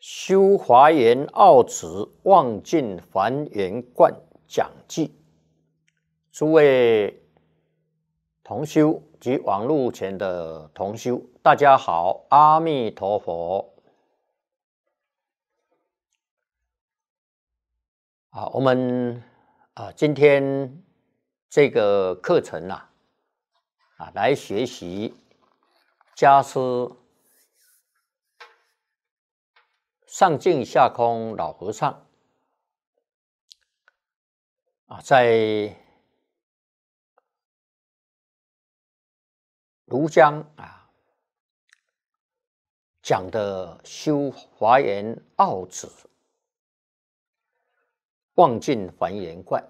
修华严奥旨，望尽梵言观。诸位同修及网络前的同修，大家好，阿弥陀佛！啊，我们啊，今天这个课程呐，啊，来学习家师上净下空老和尚啊，在。庐江啊，讲的修华严奥旨，望尽华严观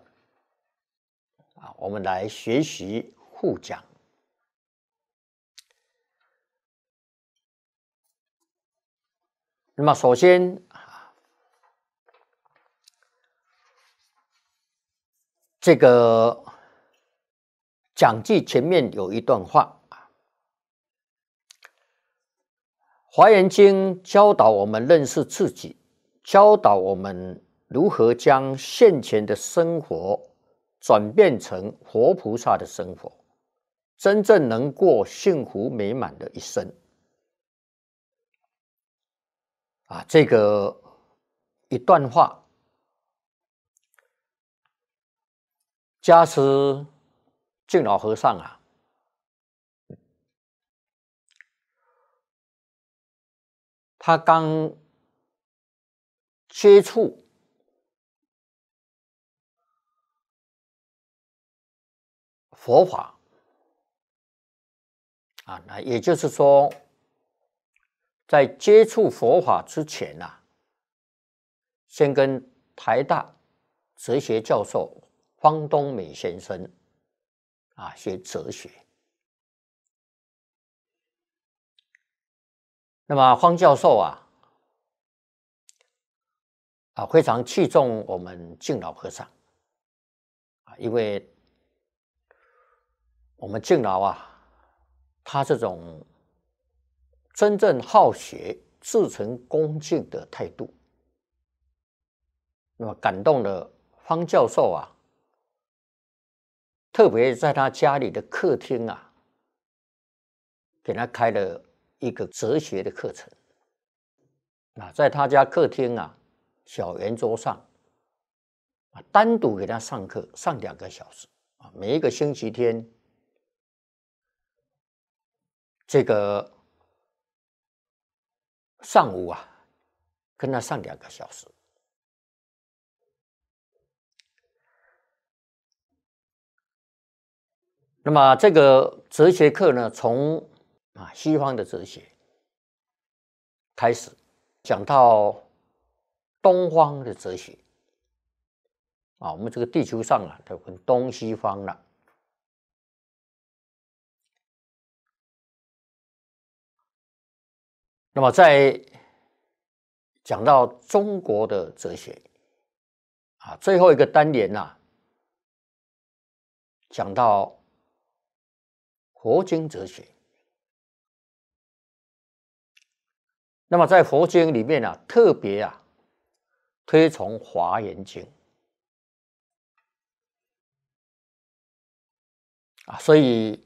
啊，我们来学习互讲。那么首先啊，这个讲记前面有一段话。华严经教导我们认识自己，教导我们如何将现前的生活转变成活菩萨的生活，真正能过幸福美满的一生。啊，这个一段话，加师敬老和尚啊。他刚接触佛法啊，那也就是说，在接触佛法之前啊，先跟台大哲学教授方东美先生啊学哲学。那么，方教授啊，啊，非常器重我们敬老和尚，啊，因为我们敬老啊，他这种真正好学、至诚恭敬的态度，那么感动了方教授啊，特别在他家里的客厅啊，给他开了。一个哲学的课程，啊，在他家客厅啊，小圆桌上，啊，单独给他上课，上两个小时，啊，每一个星期天，这个上午啊，跟他上两个小时。那么这个哲学课呢，从啊，西方的哲学开始讲到东方的哲学啊，我们这个地球上啊，它分东西方了。那么在讲到中国的哲学啊，最后一个单元呢，讲到佛经哲学。那么在佛经里面呢，特别啊推崇《华严经》啊，所以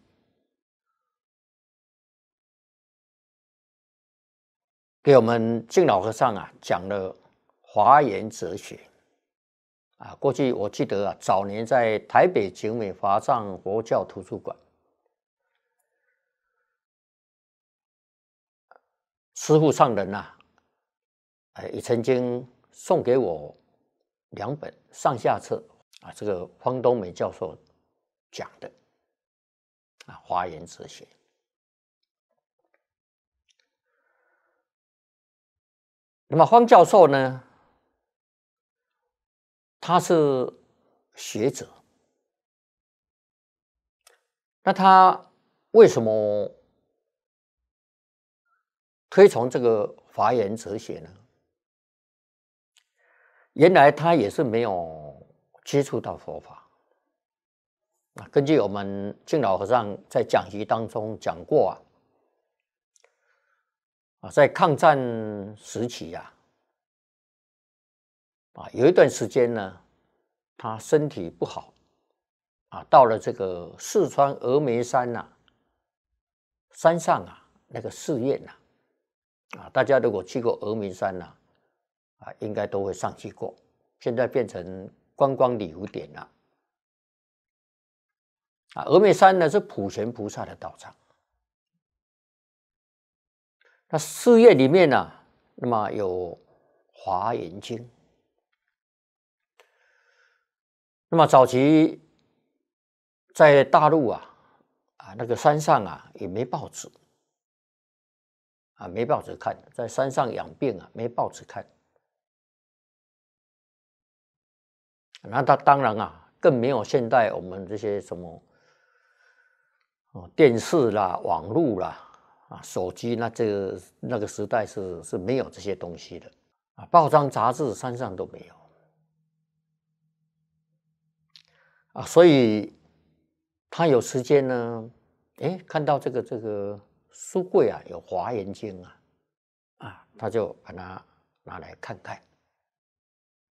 给我们敬老和尚啊讲了《华严》哲学啊。过去我记得啊，早年在台北九美华藏佛教图书馆。师父上人呐，哎，也曾经送给我两本上下册啊。这个方东美教授讲的啊，华严哲学。那么方教授呢，他是学者，那他为什么？推崇这个华严哲学呢？原来他也是没有接触到佛法根据我们敬老和尚在讲席当中讲过啊，啊，在抗战时期呀，啊，有一段时间呢，他身体不好啊，到了这个四川峨眉山呐，山上啊，那个寺院呐。啊，大家如果去过峨眉山呐，啊，应该都会上去过。现在变成观光旅游点了。啊，峨眉山呢是普贤菩萨的道场。那寺院里面呢，那么有《华严经》。那么早期在大陆啊，啊，那个山上啊也没报纸。啊，没报纸看，在山上养病啊，没报纸看。那他当然啊，更没有现代我们这些什么哦，电视啦、网络啦啊、手机那这个、那个时代是是没有这些东西的啊，报章杂志山上都没有啊，所以他有时间呢，哎，看到这个这个。书柜啊，有《华严经》啊，啊，他就把它拿来看看，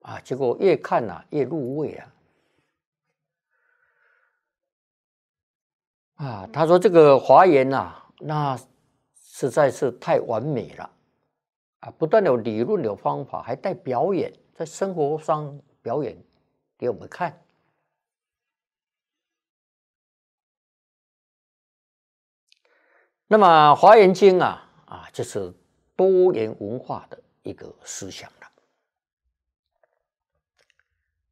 啊，结果越看啊、越入味啊，啊，他说这个《华严》呐，那实在是太完美了，啊，不但有理论有方法，还带表演，在生活上表演给我们看。那么《华严经》啊，啊，就是多元文化的一个思想了。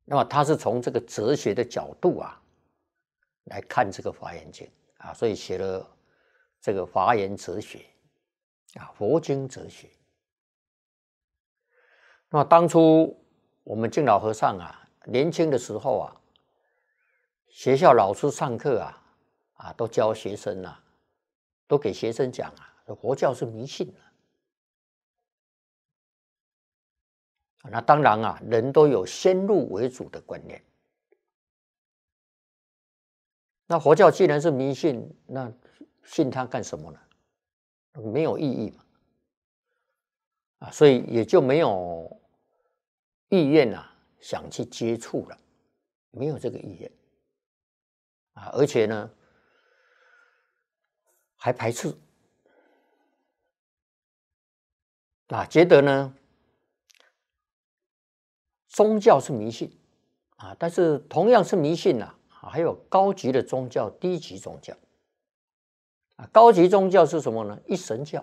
那么他是从这个哲学的角度啊来看这个《华严经》啊，所以写了这个《华严哲学》啊，《佛经哲学》。那么当初我们敬老和尚啊，年轻的时候啊，学校老师上课啊，啊，都教学生啊。都给学生讲啊，佛教是迷信啊。那当然啊，人都有先入为主的观念。那佛教既然是迷信，那信它干什么呢？没有意义嘛。啊，所以也就没有意愿呐，想去接触了，没有这个意愿。啊，而且呢。还排斥啊？觉得呢，宗教是迷信啊！但是同样是迷信呐，还有高级的宗教、低级宗教啊。高级宗教是什么呢？一神教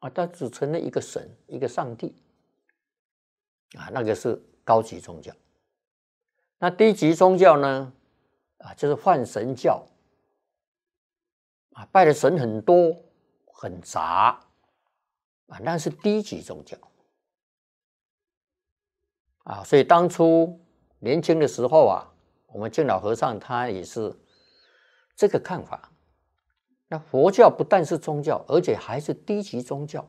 啊，它只成了一个神，一个上帝啊，那个是高级宗教。那低级宗教呢？啊，就是泛神教。啊，拜的神很多，很杂，啊，那是低级宗教，啊，所以当初年轻的时候啊，我们敬老和尚他也是这个看法。那佛教不但是宗教，而且还是低级宗教。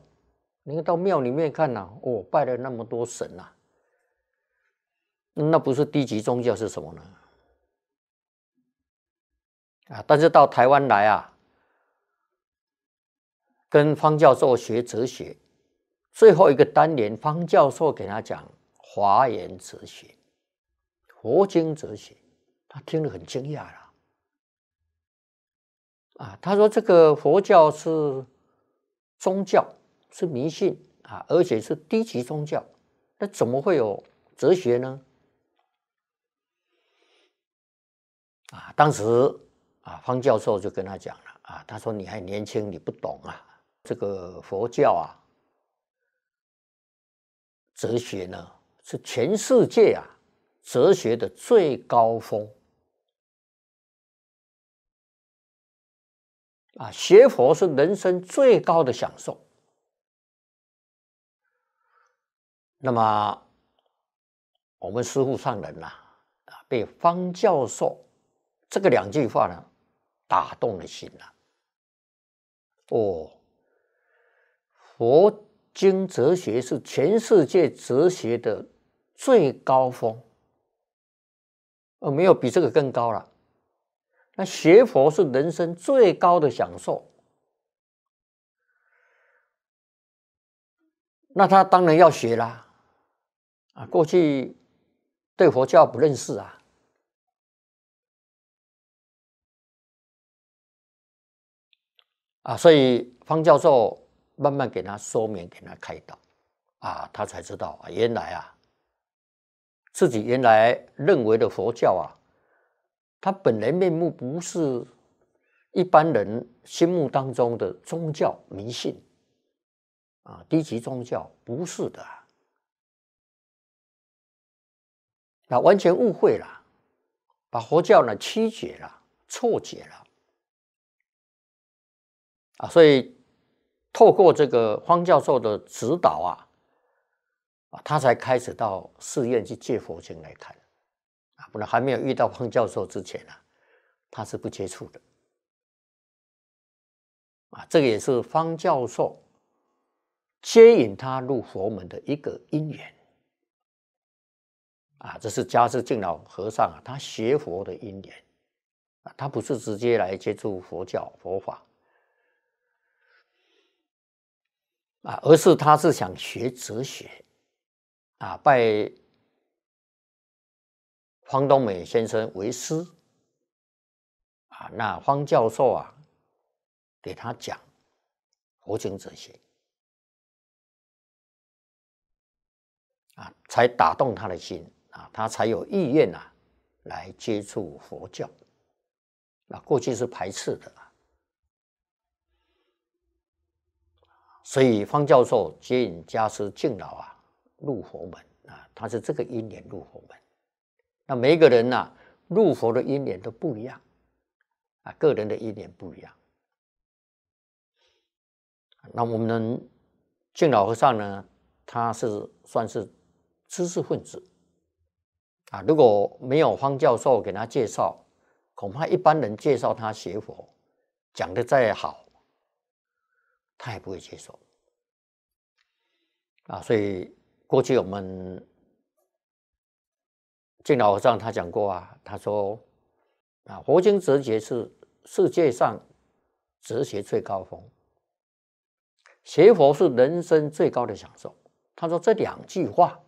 你看到庙里面看呢，哦，拜了那么多神呐，那不是低级宗教是什么呢？啊，但是到台湾来啊。跟方教授学哲学，最后一个单元，方教授给他讲华严哲学、佛经哲学，他听了很惊讶啦。啊，他说这个佛教是宗教，是迷信啊，而且是低级宗教，那怎么会有哲学呢？啊，当时啊，方教授就跟他讲了啊，他说你还年轻，你不懂啊。这个佛教啊，哲学呢是全世界啊哲学的最高峰啊，学佛是人生最高的享受。那么我们师父上人呐啊，被方教授这个两句话呢打动了心了，哦。佛经哲学是全世界哲学的最高峰，呃，没有比这个更高了。那学佛是人生最高的享受，那他当然要学啦。啊，过去对佛教不认识啊，啊，所以方教授。慢慢给他说明，给他开导，啊，他才知道啊，原来啊，自己原来认为的佛教啊，它本来面目不是一般人心目当中的宗教迷信，啊，低级宗教不是的，那完全误会了，把佛教呢曲解了，错解了，啊，所以。透过这个方教授的指导啊，啊，他才开始到寺院去借佛经来看，啊，不然还没有遇到方教授之前呢，他是不接触的，啊，这个也是方教授接引他入佛门的一个因缘，啊，这是家师敬老和尚啊，他学佛的因缘，啊，他不是直接来接触佛教佛法。啊，而是他是想学哲学，啊，拜方东美先生为师，啊，那方教授啊，给他讲佛经哲学，啊，才打动他的心，啊，他才有意愿啊，来接触佛教，啊，过去是排斥的。所以方教授接引家师敬老啊入佛门啊，他是这个因缘入佛门。那每一个人呐，入佛的因缘都不一样啊，个人的因缘不一样。那我们敬老和尚呢，他是算是知识分子啊，如果没有方教授给他介绍，恐怕一般人介绍他学佛讲的再好。他也不会接受啊！所以过去我们敬老和尚他讲过啊，他说啊，佛经哲学是世界上哲学最高峰，学佛是人生最高的享受。他说这两句话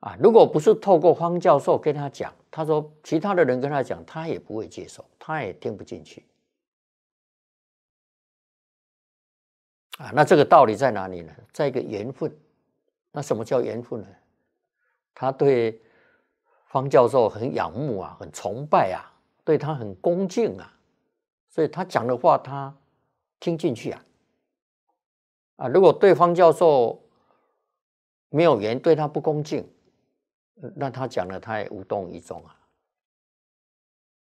啊，如果不是透过方教授跟他讲，他说其他的人跟他讲，他也不会接受，他也听不进去。啊，那这个道理在哪里呢？在一个缘分。那什么叫缘分呢？他对方教授很仰慕啊，很崇拜啊，对他很恭敬啊，所以他讲的话他听进去啊。啊，如果对方教授没有缘，对他不恭敬，那他讲的他也无动于衷啊。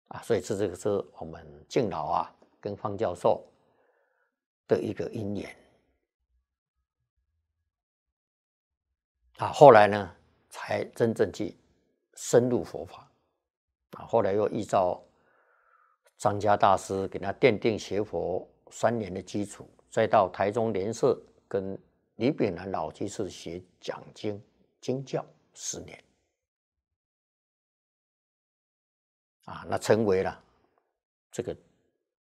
啊，所以这这个是我们敬老啊，跟方教授。的一个因缘啊，后来呢，才真正去深入佛法啊。后来又依照张家大师给他奠定学佛三年的基础，再到台中莲社跟李炳南老居士学讲经经教十年啊，那成为了这个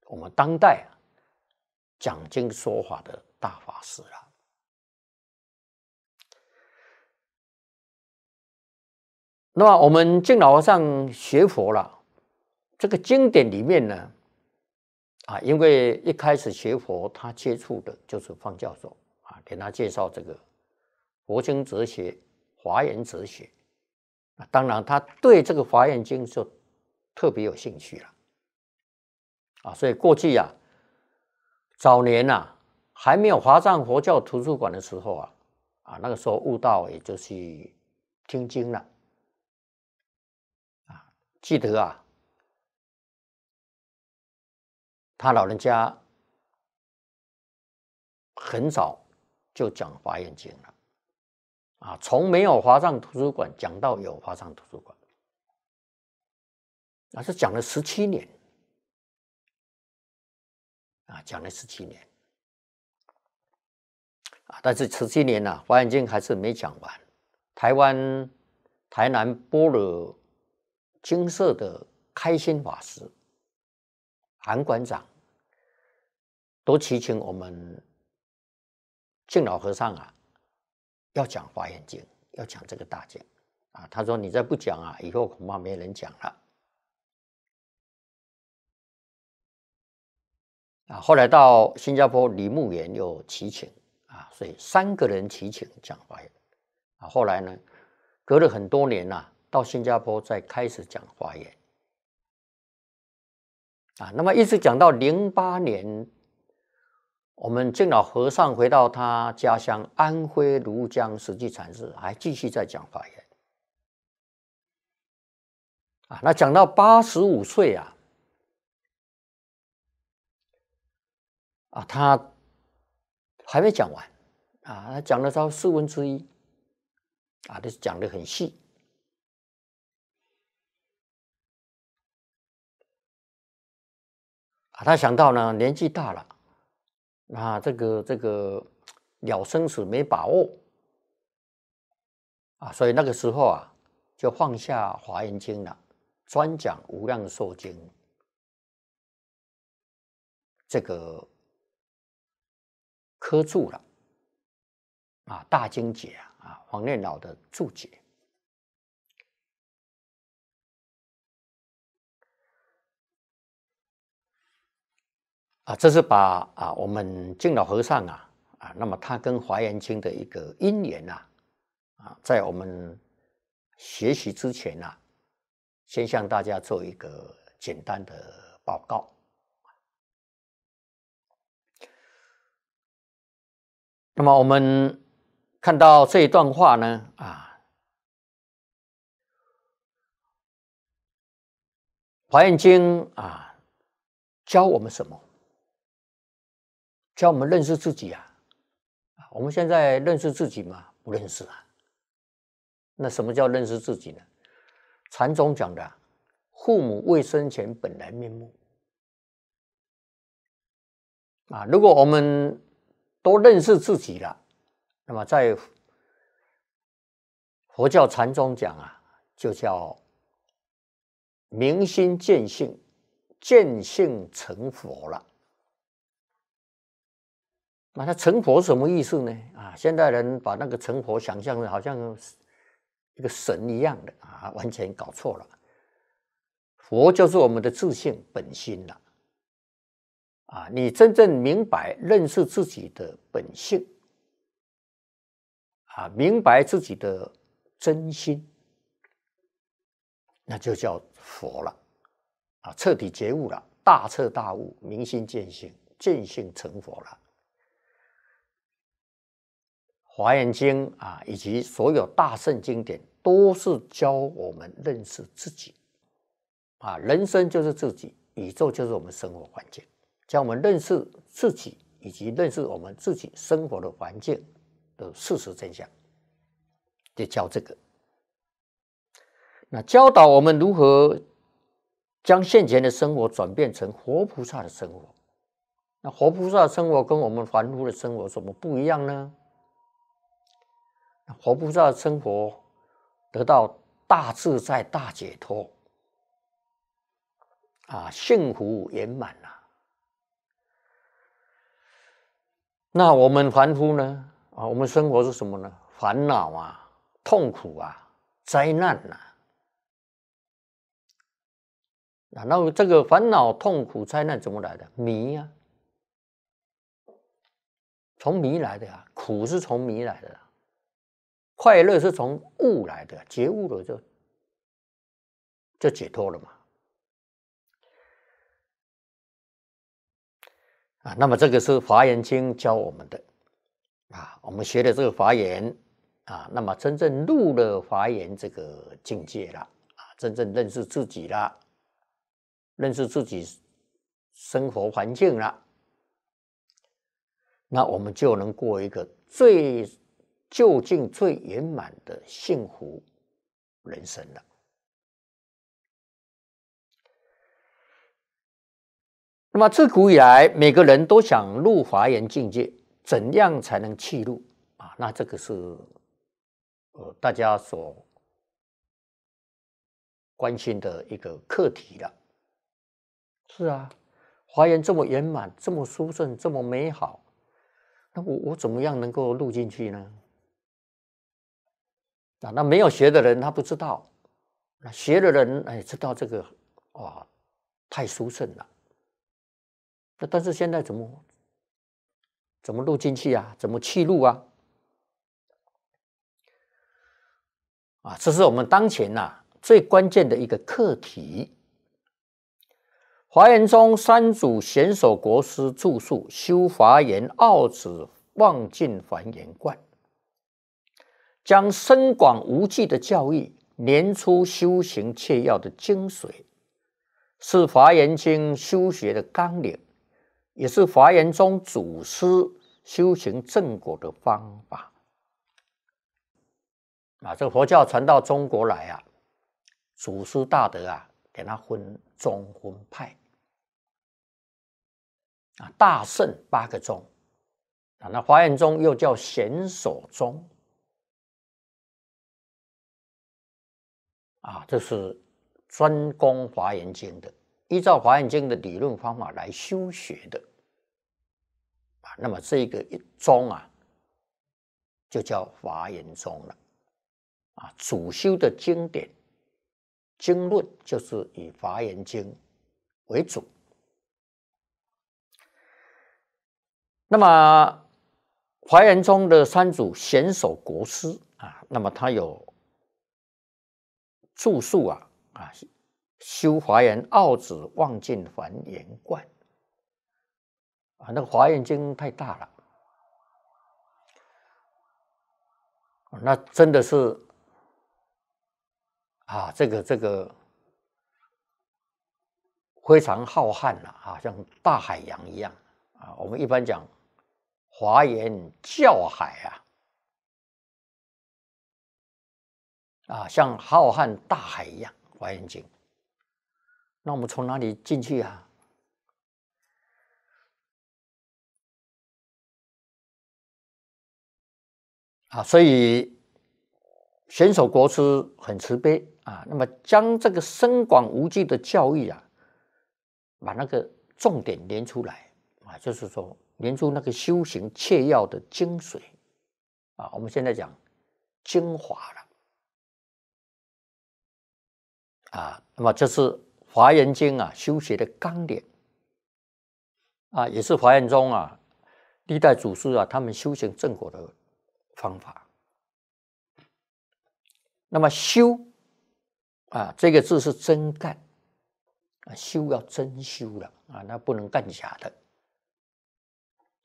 我们当代啊。讲经说法的大法师了。那么我们敬老和尚学佛了，这个经典里面呢，啊，因为一开始学佛，他接触的就是方教授啊，给他介绍这个佛经哲学、华严哲学啊，当然他对这个《华严经》就特别有兴趣了啊，所以过去呀。早年呐，还没有华藏佛教图书馆的时候啊，啊那个时候悟道也就是听经了，啊记得啊，他老人家很早就讲华严经了，啊从没有华藏图书馆讲到有华藏图书馆，那是讲了十七年。啊，讲了十七年，啊，但是十七年呢，《华严经》还是没讲完。台湾台南波罗金色的开心法师韩馆长都提醒我们，敬老和尚啊，要讲《华严经》，要讲这个大经啊。他说：“你再不讲啊，以后恐怕没人讲了。”啊，后来到新加坡李慕岩又提请，啊，所以三个人提请讲法演，啊，后来呢，隔了很多年呐，到新加坡再开始讲法言。啊，那么一直讲到零八年，我们敬老和尚回到他家乡安徽庐江，实际禅寺还继续在讲法言。啊，那讲到八十五岁啊。啊，他还没讲完，啊，他讲了到四分之一，啊，他讲的很细，啊，他想到呢，年纪大了，啊，这个这个了生死没把握，啊，所以那个时候啊，就放下《华严经》了，专讲《无量寿经》这个。磕注了啊，《大经解》啊，黄念老的注解啊，这是把啊，我们敬老和尚啊，啊，那么他跟华严经的一个因缘呐，啊，在我们学习之前啊，先向大家做一个简单的报告。那么我们看到这一段话呢，啊，《华严经》啊，教我们什么？教我们认识自己啊。我们现在认识自己吗？不认识啊。那什么叫认识自己呢？禅宗讲的，父母未生前本来面目。啊，如果我们。都认识自己了，那么在佛教禅宗讲啊，就叫明心见性，见性成佛了。那他成佛什么意思呢？啊，现代人把那个成佛想象的好像一个神一样的啊，完全搞错了。佛就是我们的自信本心了。啊，你真正明白认识自己的本性，啊，明白自己的真心，那就叫佛了，啊，彻底觉悟了，大彻大悟，明心见性，见性成佛了。华严经啊，以及所有大圣经典，都是教我们认识自己，啊，人生就是自己，宇宙就是我们生活环境。教我们认识自己，以及认识我们自己生活的环境的事实真相，就教这个。那教导我们如何将现前的生活转变成活菩萨的生活。那活菩萨的生活跟我们凡夫的生活怎么不一样呢？活菩萨的生活得到大自在、大解脱，啊，幸福圆满。那我们凡夫呢？啊，我们生活是什么呢？烦恼啊，痛苦啊，灾难呐。然后这个烦恼、痛苦、灾难怎么来的？迷啊，从迷来的啊，苦是从迷来的快乐是从悟来的，觉悟了就就解脱了嘛。啊，那么这个是《华严经》教我们的啊，我们学的这个《华严》，啊，那么真正入了《华严》这个境界了啊，真正认识自己了，认识自己生活环境了，那我们就能过一个最就近、最圆满的幸福人生了。那么自古以来，每个人都想入华严境界，怎样才能去入啊？那这个是呃大家所关心的一个课题了。是啊，华严这么圆满，这么殊胜，这么美好，那我我怎么样能够入进去呢？啊，那没有学的人他不知道，那学的人哎，知道这个啊，太殊胜了。那但是现在怎么怎么录进去啊？怎么去录啊？啊，这是我们当前呐最关键的一个课题。华严宗三祖贤首国师著述《修华严奥旨望尽华严观》，将深广无际的教义，年出修行切要的精髓，是华严经修学的纲领。也是华严宗祖师修行正果的方法啊！这个佛教传到中国来啊，祖师大德啊，给他分宗分派啊，大圣八个宗啊，那华严宗又叫显首宗啊，这是专攻华严经的，依照华严经的理论方法来修学的。那么这个一宗啊，就叫华严宗了，啊，主修的经典经论就是以《华严经》为主。那么华严宗的三祖贤首国师啊，那么他有著述啊，啊，修华严，奥旨望尽梵严观。啊，那个《华严经》太大了，那真的是啊，这个这个非常浩瀚了啊，像大海洋一样啊。我们一般讲《华严教海》啊，啊，像浩瀚大海一样，《华严经》。那我们从哪里进去啊？啊，所以选手国师很慈悲啊，那么将这个深广无际的教义啊，把那个重点连出来啊，就是说连出那个修行切要的精髓啊，我们现在讲精华了啊，那么这是华严经啊，修行的纲领啊，也是华严宗啊，历代祖师啊，他们修行正果的。方法，那么修啊，这个字是真干啊，修要真修了啊，那不能干假的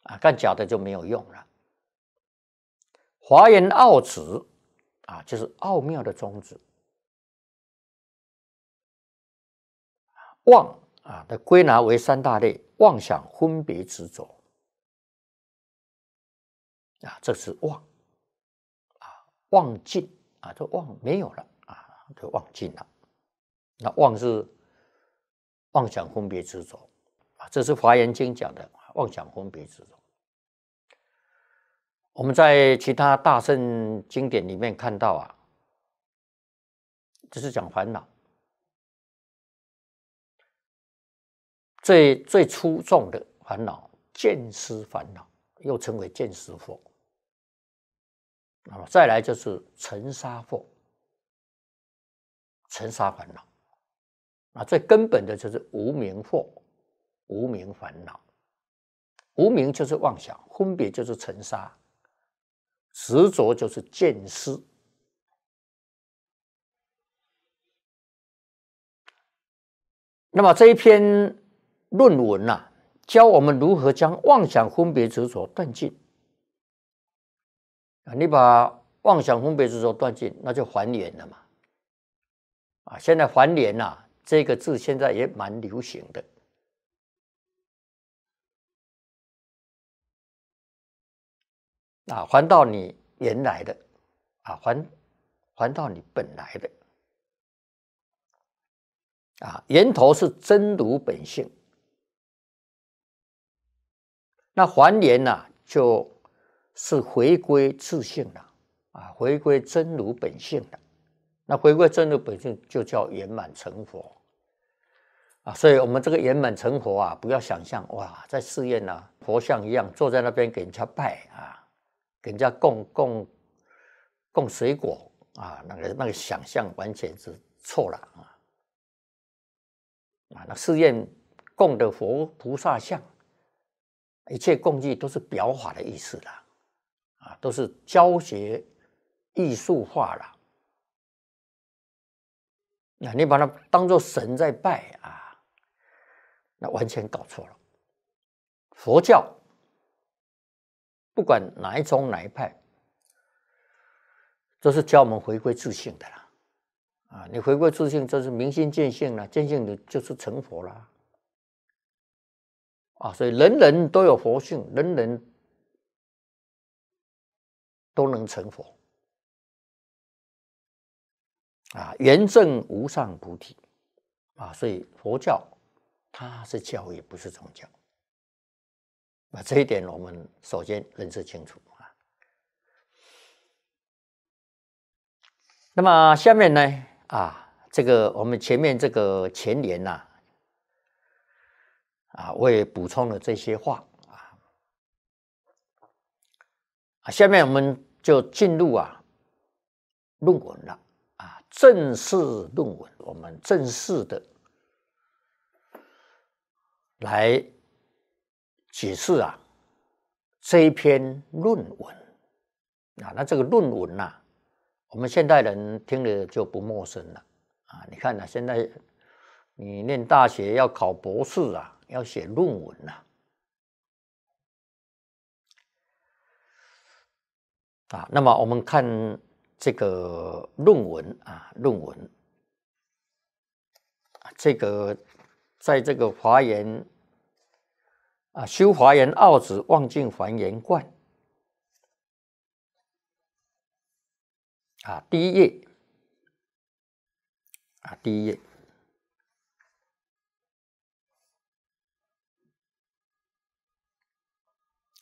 啊，干假的就没有用了。华严奥旨啊，就是奥妙的宗旨。妄啊，它归纳为三大类：妄想、分别、执着。啊，这是妄。忘尽啊，这忘没有了啊，这忘尽了。那忘是妄想分别执着啊，这是《华严经》讲的妄想分别执着。我们在其他大圣经典里面看到啊，这是讲烦恼，最最出众的烦恼，见思烦恼，又称为见思佛。那么再来就是尘沙惑、尘沙烦恼。啊，最根本的就是无名惑、无名烦恼。无名就是妄想，分别就是尘沙，执着就是见思。那么这一篇论文呢，教我们如何将妄想、分别、执着断尽。啊，你把妄想分别执着断尽，那就还莲了嘛。啊，现在还莲呐，这个字现在也蛮流行的。啊，还到你原来的，啊，还还到你本来的，啊，源头是真如本性。那还莲呢，就。是回归自性的啊，回归真如本性的。那回归真如本性就叫圆满成佛啊。所以，我们这个圆满成佛啊，不要想象哇，在寺院呢，佛像一样坐在那边给人家拜啊，给人家供供供水果啊，那个那个想象完全是错了啊。啊，那寺院供的佛菩萨像，一切供具都是表法的意思了。啊，都是教学艺术化了。那你把它当做神在拜啊，那完全搞错了。佛教不管哪一宗哪一派，都是教我们回归自信的啦。啊，你回归自信，这是明心见性了，见性你就是成佛了。啊，所以人人都有佛性，人人。都能成佛啊！圆证无上菩提啊！所以佛教它是教育，不是宗教那这一点我们首先认识清楚啊。那么下面呢？啊，这个我们前面这个前言呐，啊，我也补充了这些话。啊，下面我们就进入啊论文了啊，正式论文，我们正式的来解释啊这一篇论文啊。那这个论文呐，我们现代人听了就不陌生了啊。你看呐，现在你念大学要考博士啊，要写论文呐。啊，那么我们看这个论文啊，论文这个在这个华严啊，修华严奥旨望尽还原观啊，第一页啊，第一页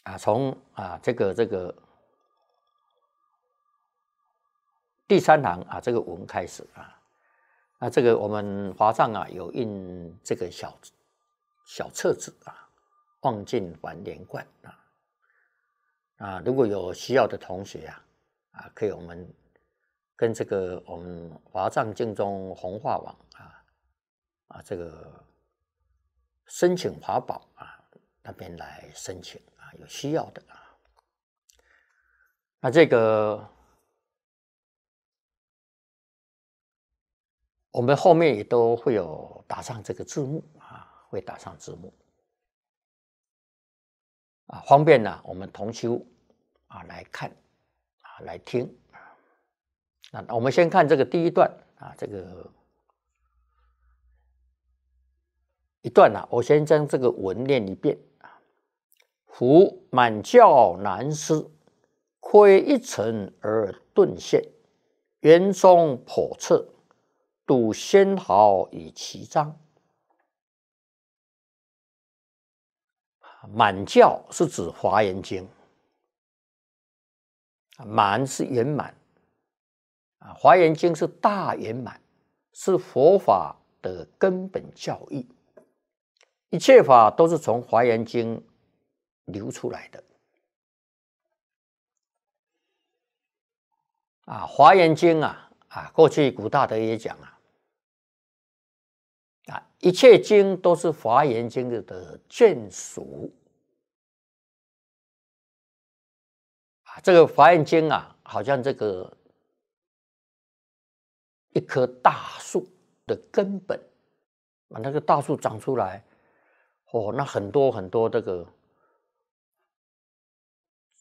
啊，从啊，这个这个。第三堂啊，这个文开始啊，那这个我们华藏啊有印这个小小册子啊，望尽还连冠啊啊，如果有需要的同学啊啊，可以我们跟这个我们华藏净宗弘化网啊啊这个申请法宝啊那边来申请啊，有需要的啊，那这个。我们后面也都会有打上这个字幕啊，会打上字幕啊，方便呢我们同修啊来看啊来听啊。那我们先看这个第一段啊，这个一段啊，我先将这个文念一遍啊。夫满教难施，窥一城而顿现，圆中叵测。度仙毫以其章，满教是指《华严经》，满是圆满啊，《华严经》是大圆满，是佛法的根本教义，一切法都是从《华严经》流出来的。啊，《华严经》啊啊，过去古大德也讲啊。一切经都是华严经的眷属啊！这个华严经啊，好像这个一棵大树的根本啊，那个大树长出来，哦，那很多很多这个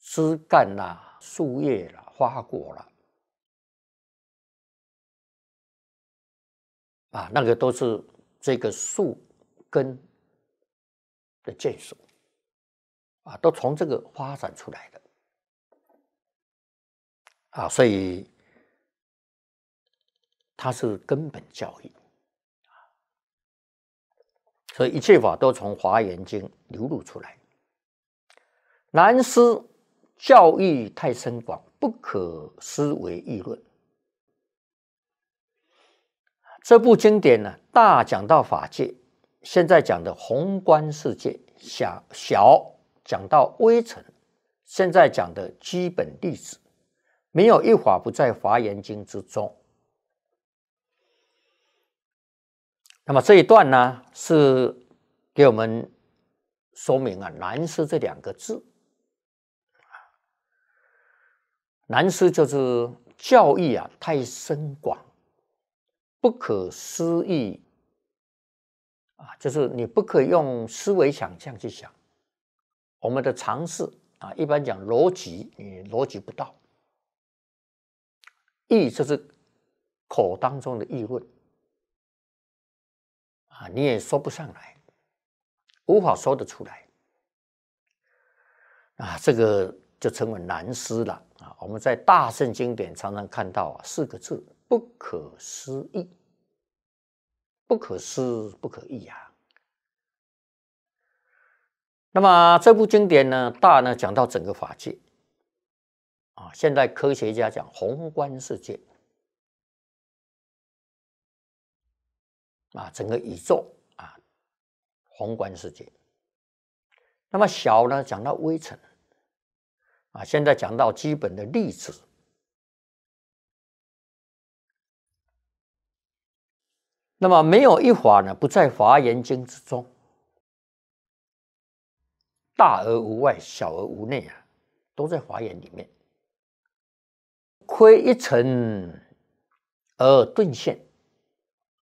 枝干啦、树叶啦、花果啦，啊，那个都是。这个树根的建设啊，都从这个发展出来的啊，所以它是根本教育啊，所以一切法都从《华严经》流露出来。南师教育太深广，不可思为议论。这部经典呢，大讲到法界，现在讲的宏观世界；小小讲到微尘，现在讲的基本粒子，没有一法不在《华严经》之中。那么这一段呢，是给我们说明啊，“难思”这两个字，“难思”就是教义啊，太深广。不可思议啊，就是你不可以用思维想象去想，我们的常识啊，一般讲逻辑，你逻辑不到；意就是口当中的议论啊，你也说不上来，无法说得出来啊，这个就成为难思了啊。我们在大圣经典常常看到四个字。不可思议，不可思不可议呀。那么这部经典呢，大呢讲到整个法界啊，现在科学家讲宏观世界啊，整个宇宙啊，宏观世界。那么小呢，讲到微尘啊，现在讲到基本的粒子。那么没有一法呢，不在华严经之中，大而无外，小而无内啊，都在华严里面，窥一尘而顿现，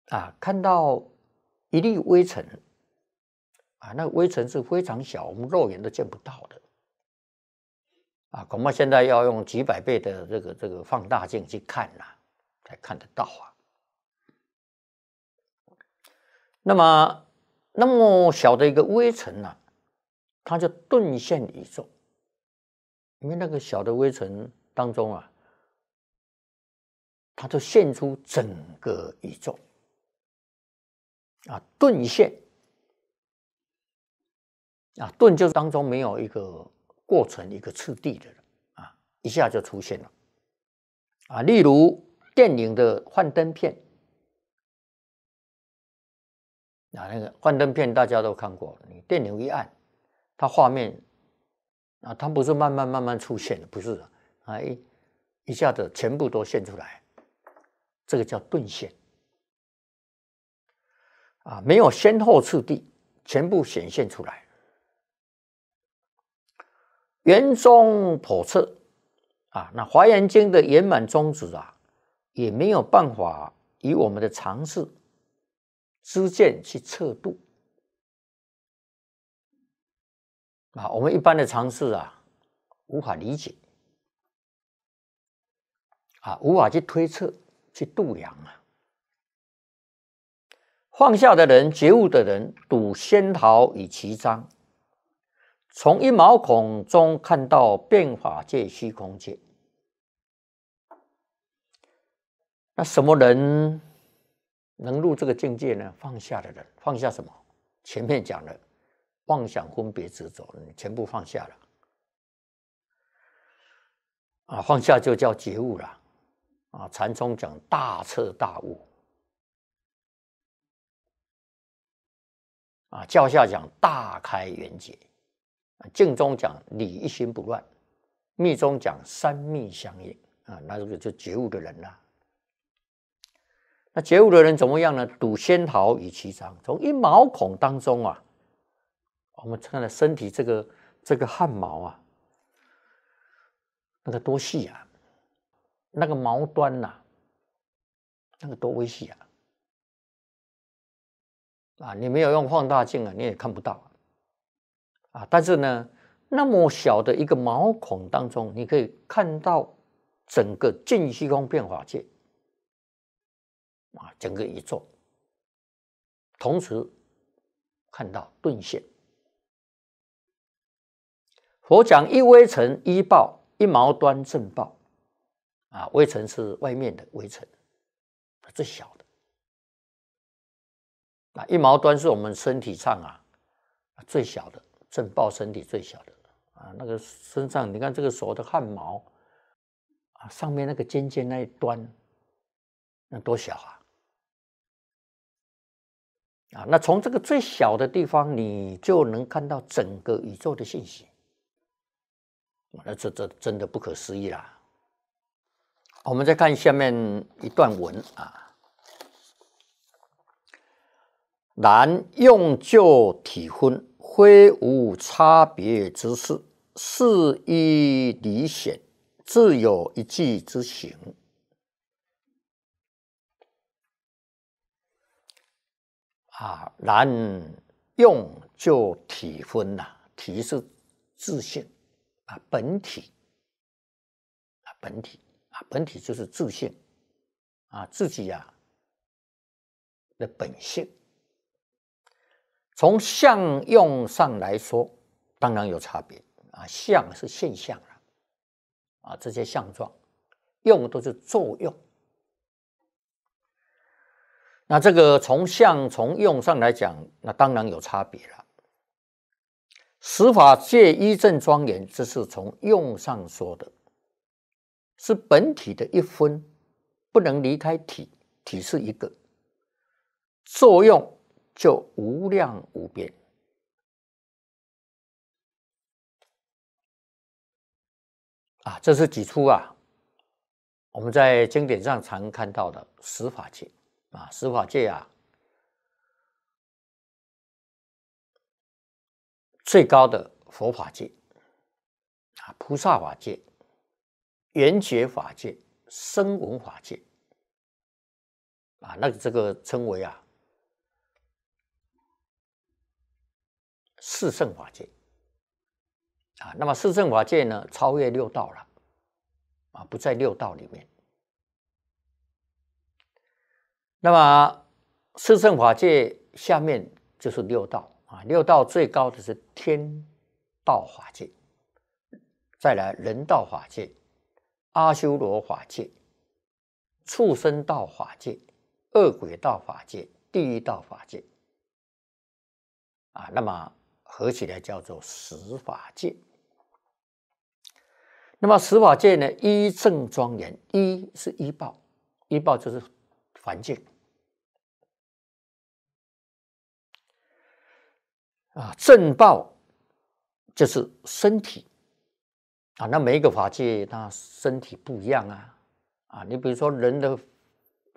啊，看到一粒微尘，啊，那微尘是非常小，我们肉眼都见不到的，啊，恐怕现在要用几百倍的这个这个放大镜去看呐，才看得到啊。那么，那么小的一个微尘啊，它就顿现宇宙，因为那个小的微尘当中啊，它就现出整个宇宙，啊，顿现，啊，顿就是当中没有一个过程、一个次第的了，啊，一下就出现了，啊，例如电影的幻灯片。啊，那个幻灯片大家都看过，你电流一按，它画面啊，它不是慢慢慢慢出现的，不是啊，一一下子全部都现出来，这个叫顿现啊，没有先后次第，全部显现出来，圆中叵测啊，那华严经的圆满宗旨啊，也没有办法以我们的常识。知见去测度啊，我们一般的尝试啊，无法理解啊，无法去推测、去度量啊。放下的人、觉悟的人，睹仙桃与奇章，从一毛孔中看到变法界、虚空界，那什么人？能入这个境界呢？放下的人，放下什么？前面讲的妄想、分别、执着，你全部放下了。啊，放下就叫觉悟了。啊，禅宗讲大彻大悟。啊，教下讲大开圆解。净中讲理一心不乱。密中讲三密相应。啊，那这个就觉悟的人了。那觉悟的人怎么样呢？睹仙桃与其章，从一毛孔当中啊，我们看了身体这个这个汗毛啊，那个多细啊，那个毛端呐，那个多微细啊！啊，你没有用放大镜啊，你也看不到啊。但是呢，那么小的一个毛孔当中，你可以看到整个净虚空变化界。啊，整个一座。同时看到顿现。佛讲一微尘一报一毛端正报，啊，微尘是外面的微尘，最小的。啊，一毛端是我们身体上啊，最小的正报身体最小的啊，那个身上你看这个手的汗毛，啊，上面那个尖尖那一端，那多小啊！啊，那从这个最小的地方，你就能看到整个宇宙的信息，那这这真的不可思议啦！我们再看下面一段文啊，然用旧体昏，非无差别之事，事一理显，自有一计之行。啊，然用就体分了，体是自信啊，本体啊，本体啊，本体就是自信啊，自己呀的本性。从相用上来说，当然有差别啊，相是现象了啊，这些相状用都是作用。那这个从相从用上来讲，那当然有差别了。十法界一正庄严，这是从用上说的，是本体的一分，不能离开体，体是一个作用，就无量无边啊。这是几出啊？我们在经典上常看到的十法界。啊，十法界啊，最高的佛法界啊，菩萨法界、缘觉法界、声闻法界啊，那这个称为啊四圣法界啊。那么四圣法界呢，超越六道了啊，不在六道里面。那么四圣法界下面就是六道啊，六道最高的是天道法界，再来人道法界、阿修罗法界、畜生道法界、恶鬼道法界、地狱道法界啊。那么合起来叫做十法界。那么十法界呢，一正庄严，一是一报，一报就是凡境。啊，正报就是身体啊，那每一个法界它身体不一样啊，啊，你比如说人的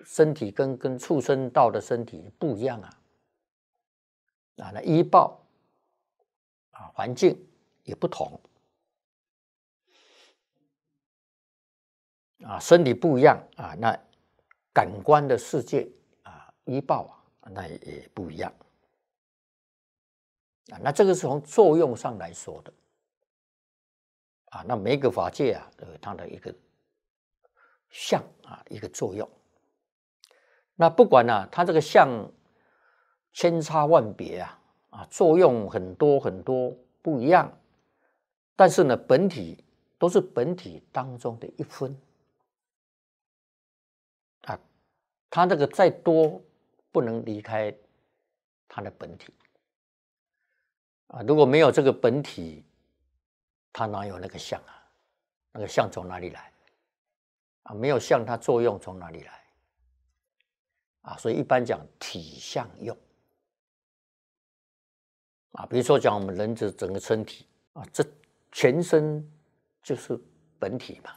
身体跟跟畜生道的身体不一样啊，啊，那医报啊，环境也不同啊，身体不一样啊，那感官的世界啊，医报啊，那也不一样。啊，那这个是从作用上来说的，啊，那每一个法界啊，都有它的一个相啊，一个作用。那不管呢，它这个相千差万别啊，啊，作用很多很多不一样，但是呢，本体都是本体当中的一分，啊，它这个再多不能离开它的本体。啊，如果没有这个本体，它哪有那个相啊？那个相从哪里来？啊，没有相，它作用从哪里来？啊，所以一般讲体相用。啊，比如说讲我们人的整个身体啊，这全身就是本体嘛。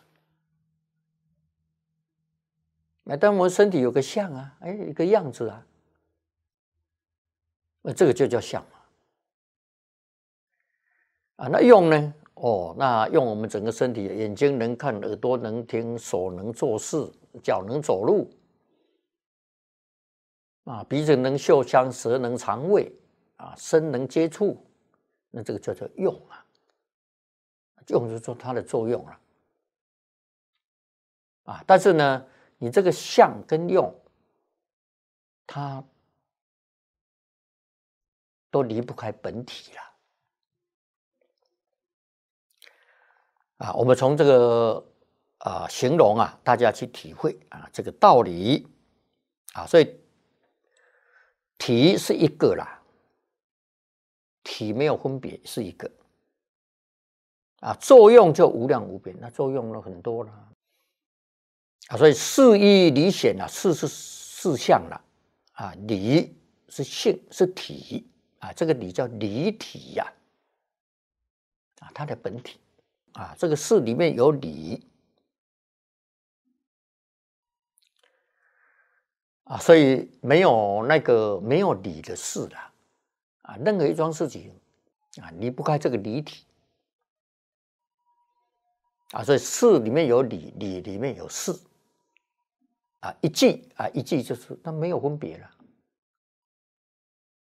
那但我们身体有个相啊，哎，一个样子啊，那这个就叫相嘛。啊，那用呢？哦，那用我们整个身体，眼睛能看，耳朵能听，手能做事，脚能走路，啊，鼻子能嗅香，舌能尝味，啊，身能接触，那这个叫做用啊，用就是说它的作用啊，啊，但是呢，你这个相跟用，它都离不开本体了。啊，我们从这个啊形容啊，大家去体会啊这个道理啊，所以体是一个啦，体没有分别是一个啊，作用就无量无边，那作用了很多了啊，所以四义理显啊，四是四相了啊，理是性是体啊，这个理叫理体呀啊，它的本体。啊，这个事里面有理，啊，所以没有那个没有理的事了，啊，任何一桩事情，啊，离不开这个理体，啊，所以事里面有理，理里面有事，啊，一句啊一句就是，那没有分别了，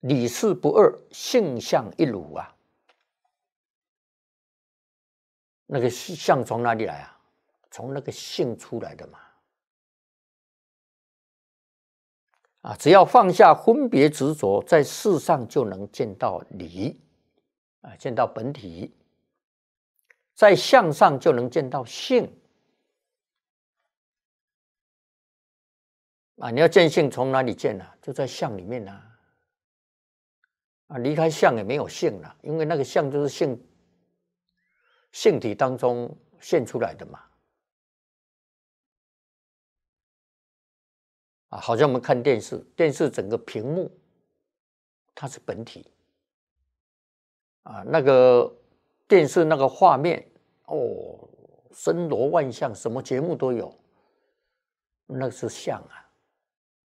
理事不二，性相一如啊。那个相从哪里来啊？从那个性出来的嘛。啊，只要放下分别执着，在世上就能见到理，啊，见到本体；在相上就能见到性。啊，你要见性从哪里见呢？就在相里面呢。啊，离开相也没有性了，因为那个相就是性。性体当中现出来的嘛，啊，好像我们看电视，电视整个屏幕它是本体，啊，那个电视那个画面，哦，森罗万象，什么节目都有，那是像啊，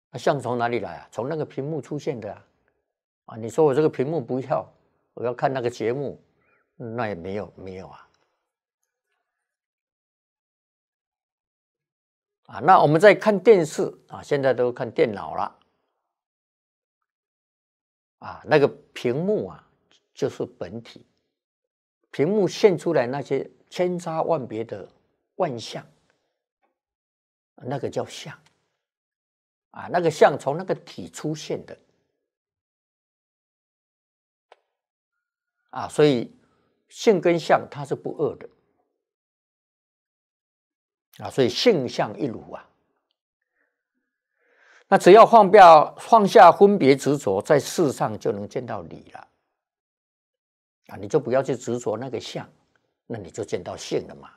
那像从哪里来啊？从那个屏幕出现的啊，啊，你说我这个屏幕不要，我要看那个节目，那也没有没有啊。啊，那我们在看电视啊，现在都看电脑了，啊，那个屏幕啊就是本体，屏幕现出来那些千差万别的万象，那个叫相，啊，那个相从那个体出现的，啊，所以性跟相它是不二的。啊，所以性相一如啊。那只要放掉放下分别执着，在世上就能见到理了。啊，你就不要去执着那个相，那你就见到性了嘛。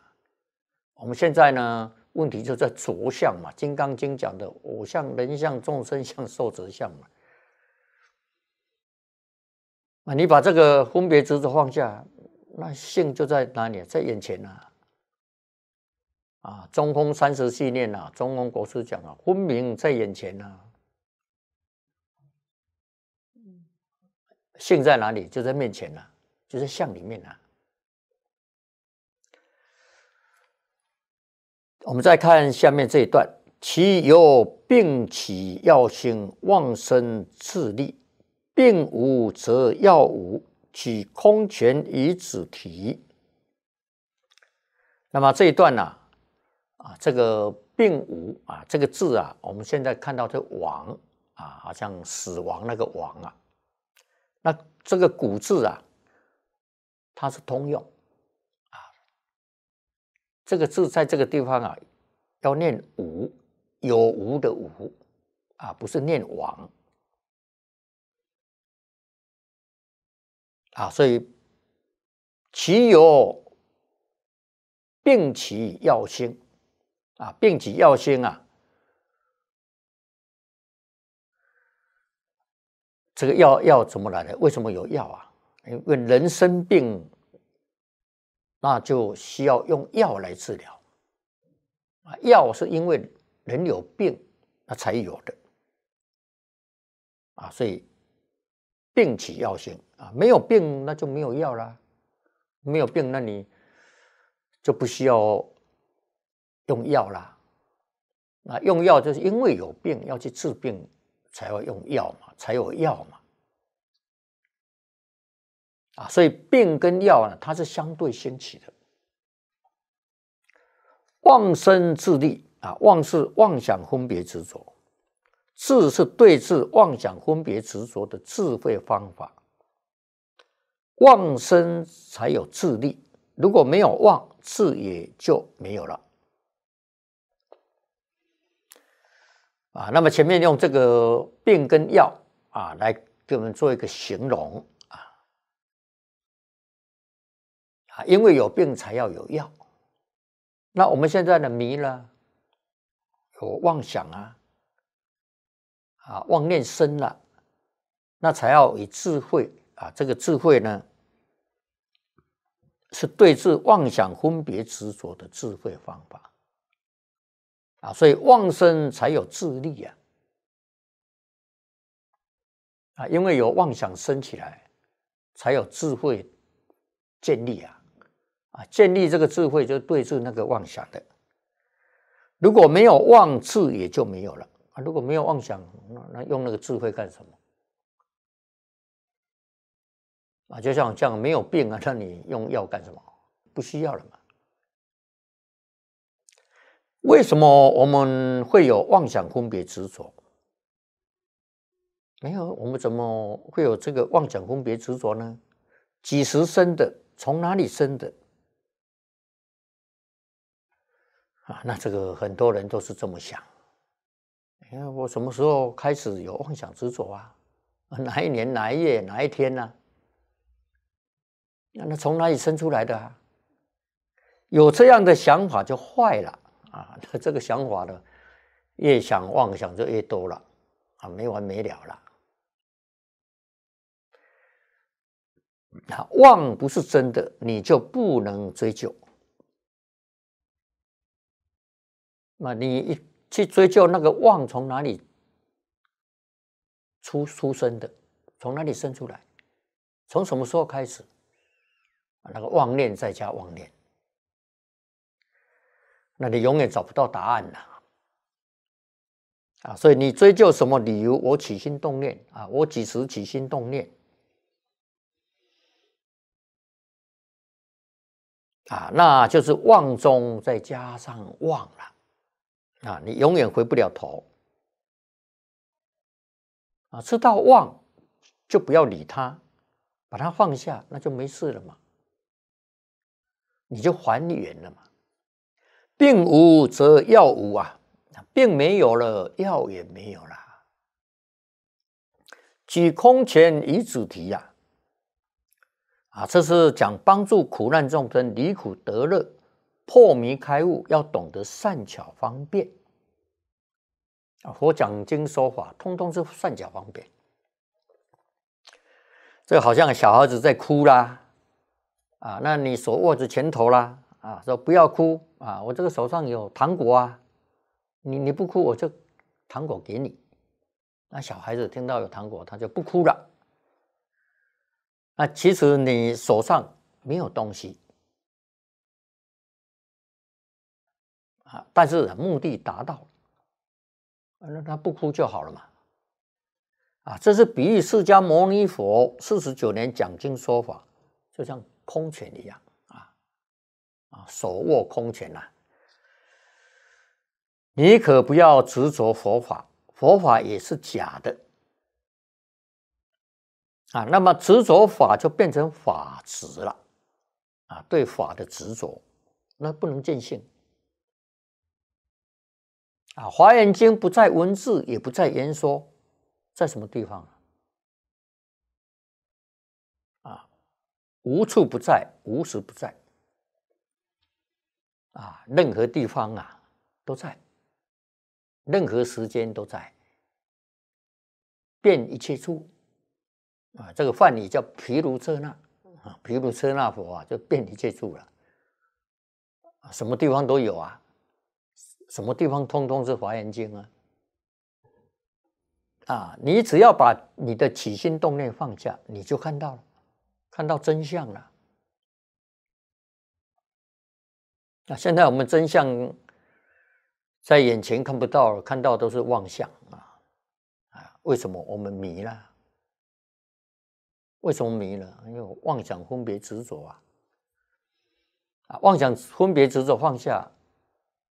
我们现在呢，问题就在着相嘛，《金刚经》讲的五相、人相、众生相、寿者相嘛。那你把这个分别执着放下，那性就在哪里？在眼前呐。啊，中空三十系念呐，中空国师讲啊，分明在眼前呐，性在哪里？就在面前呐，就在相里面呐。我们再看下面这一段：其有病起药心，妄生自立；病无则药无，取空前以子提。那么这一段呢？啊，这个病无啊，这个字啊，我们现在看到这亡啊，好像死亡那个亡啊，那这个古字啊，它是通用啊，这个字在这个地方啊，要念无，有无的无啊，不是念亡啊，所以其有病其药性。啊，病起药兴啊！这个药药怎么来的？为什么有药啊？因为人生病，那就需要用药来治疗啊。药是因为人有病，那才有的啊。所以，病起药兴啊，没有病那就没有药啦。没有病那你就不需要。用药啦，那用药就是因为有病要去治病，才会用药嘛，才有药嘛。啊，所以病跟药呢，它是相对兴起的。妄生自立啊，妄是妄想分别执着，智是对治妄想分别执着的智慧方法。妄生才有智力，如果没有妄，智也就没有了。啊，那么前面用这个“病”跟“药”啊，来给我们做一个形容啊啊，因为有病才要有药。那我们现在的迷呢，有妄想啊，啊，妄念生了，那才要以智慧啊，这个智慧呢，是对治妄想、分别、执着的智慧方法。啊，所以妄生才有智力啊，啊，因为有妄想生起来，才有智慧建立啊！啊，建立这个智慧，就对治那个妄想的。如果没有妄智，也就没有了啊！如果没有妄想，那那用那个智慧干什么？啊，就像这样没有病啊，那你用药干什么？不需要了嘛！为什么我们会有妄想、分别、执着？没有，我们怎么会有这个妄想、分别、执着呢？几十生的，从哪里生的？啊，那这个很多人都是这么想。哎呀，我什么时候开始有妄想执着啊？啊，哪一年、哪一月、哪一天呢？那那从哪里生出来的？啊？有这样的想法就坏了。啊，他这个想法呢，越想妄想就越多了，啊，没完没了了。啊，妄不是真的，你就不能追究。那你一去追究那个妄从哪里出出生的，从哪里生出来，从什么时候开始，那个妄念再加妄念。那你永远找不到答案了，啊！所以你追究什么理由？我起心动念啊，我几时起心动念？啊，那就是妄中再加上忘了，啊，你永远回不了头，啊，知道忘就不要理他，把它放下，那就没事了嘛，你就还原了嘛。病无则药无啊，病没有了，药也没有了。举空前以主题呀，啊，这是讲帮助苦难众生离苦得乐、破迷开悟，要懂得善巧方便。啊，佛讲经说法，通通是善巧方便。这好像小孩子在哭啦，啊，那你手握着拳头啦。啊，说不要哭啊！我这个手上有糖果啊，你你不哭，我就糖果给你。那小孩子听到有糖果，他就不哭了。那其实你手上没有东西啊，但是目的达到，了，那他不哭就好了嘛。啊，这是比喻释迦牟尼佛四十九年讲经说法，就像空拳一样。手握空拳呐，你可不要执着佛法，佛法也是假的啊。那么执着法就变成法执了啊，对法的执着，那不能见性啊。《华严经》不在文字，也不在言说，在什么地方啊，无处不在，无时不在。啊，任何地方啊都在，任何时间都在，遍一切处啊。这个梵语叫毗卢遮那啊，毗卢遮那佛啊，就遍一切处了什么地方都有啊，什么地方通通是华严经啊。啊，你只要把你的起心动念放下，你就看到了，看到真相了。那现在我们真相在眼前看不到，看到都是妄想啊啊！为什么我们迷了？为什么迷了？因为妄想、分别、执着啊啊！妄想、分别、执着放下，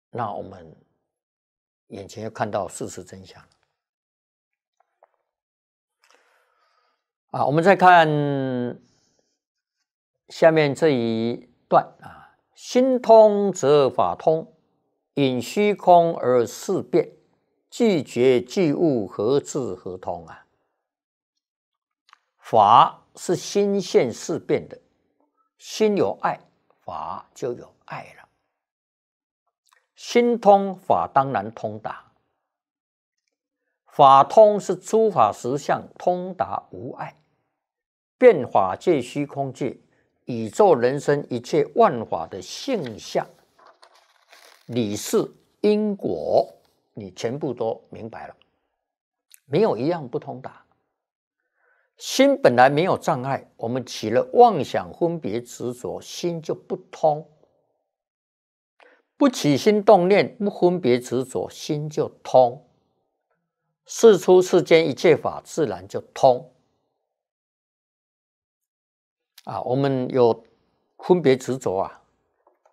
那我们眼前又看到事实真相啊！我们再看下面这一段啊。心通则法通，引虚空而事变，拒觉即悟，何至何通啊？法是心现事变的，心有爱，法就有爱了。心通法当然通达，法通是诸法实相，通达无碍，变法界虚空界。宇宙人生一切万法的现象，理事因果，你全部都明白了，没有一样不通达。心本来没有障碍，我们起了妄想、分别、执着，心就不通；不起心动念，不分别执着，心就通。事出世间一切法，自然就通。啊，我们有分别执着啊，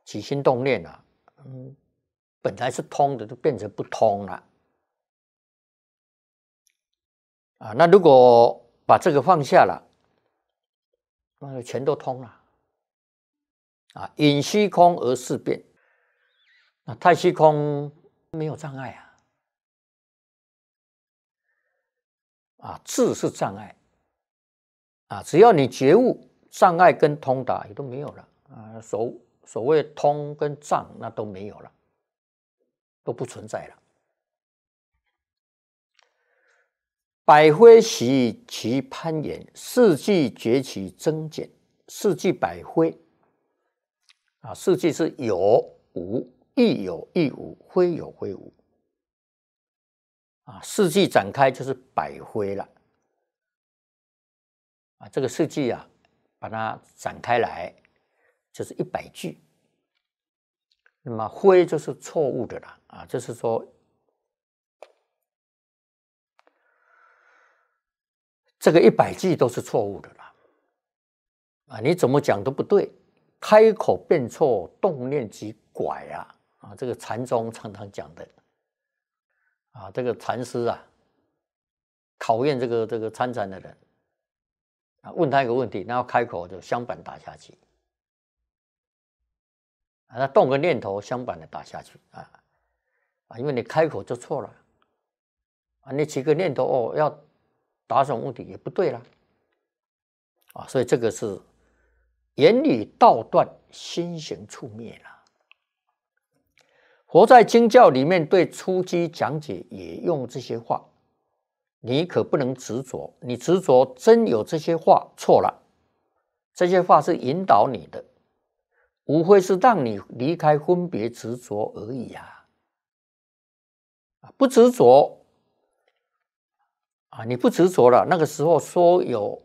起心动念啊，嗯，本来是通的，就变成不通了。啊，那如果把这个放下了，那就全都通了。啊，引虚空而事变，那太虚空没有障碍啊。啊，智是障碍。啊，只要你觉悟。障碍跟通达也都没有了啊，所所谓通跟障那都没有了，都不存在了。百灰习其攀岩，四季崛起增减，四季百灰啊，四季是有无，亦有亦无，灰有灰无啊，四季展开就是百灰了啊，这个四季啊。把它展开来，就是一百句。那么，挥就是错误的了啊！就是说，这个一百句都是错误的了啊！你怎么讲都不对，开口便错，动念即拐啊！啊，这个禅宗常常讲的啊，这个禅师啊，考验这个这个参禅的人。啊，问他一个问题，然后开口就相反打下去。啊，他动个念头，相反的打下去啊，啊，因为你开口就错了，啊，你起个念头哦，要打什么问题也不对了，啊，所以这个是言语道断，心行处灭了。活在经教里面，对初期讲解也用这些话。你可不能执着，你执着真有这些话错了，这些话是引导你的，无非是让你离开分别执着而已啊！不执着啊，你不执着了，那个时候说有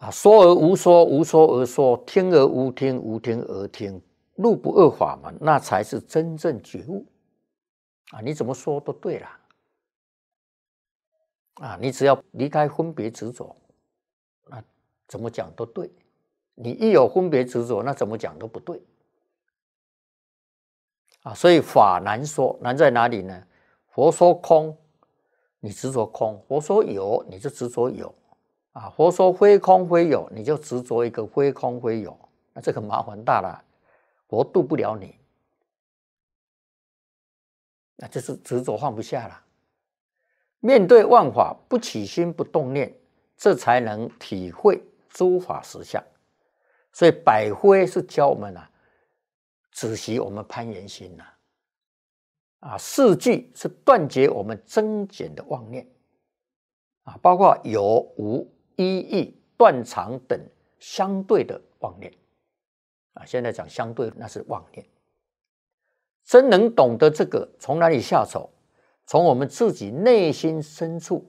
啊，说而无说，无说而说，听而无听，无听而听，入不二法门，那才是真正觉悟啊！你怎么说都对了。啊，你只要离开分别执着，那怎么讲都对；你一有分别执着，那怎么讲都不对。啊，所以法难说，难在哪里呢？佛说空，你执着空；佛说有，你就执着有；啊，佛说非空非有，你就执着一个非空非有，那这个麻烦大了，佛度不了你，那就是执着放不下了。面对万法不起心不动念，这才能体会诸法实相。所以百会是教我们啊，止息我们攀缘心呐。啊，四句是断绝我们增减的妄念啊，包括有无一意、断常等相对的妄念啊。现在讲相对，那是妄念。真能懂得这个，从哪里下手？从我们自己内心深处，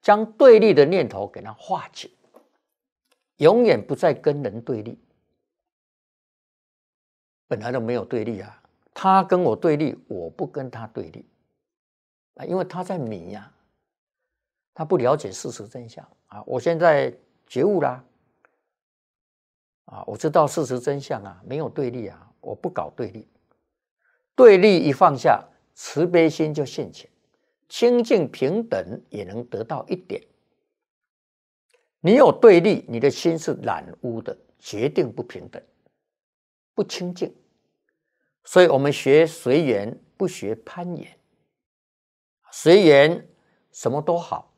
将对立的念头给它化解，永远不再跟人对立。本来都没有对立啊，他跟我对立，我不跟他对立啊，因为他在迷呀，他不了解事实真相啊。我现在觉悟啦，啊，我知道事实真相啊，没有对立啊，我不搞对立，对立一放下。慈悲心就现前，清净平等也能得到一点。你有对立，你的心是染污的，决定不平等、不清净。所以，我们学随缘，不学攀缘。随缘什么都好，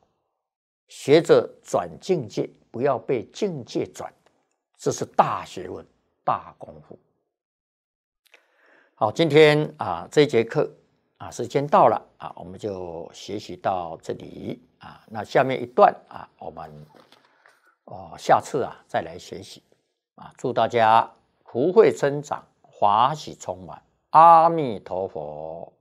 学着转境界，不要被境界转，这是大学问、大功夫。好，今天啊，这节课。啊，时间到了啊，我们就学习到这里啊。那下面一段啊，我们哦下次啊再来学习啊。祝大家福慧增长，华喜充满，阿弥陀佛。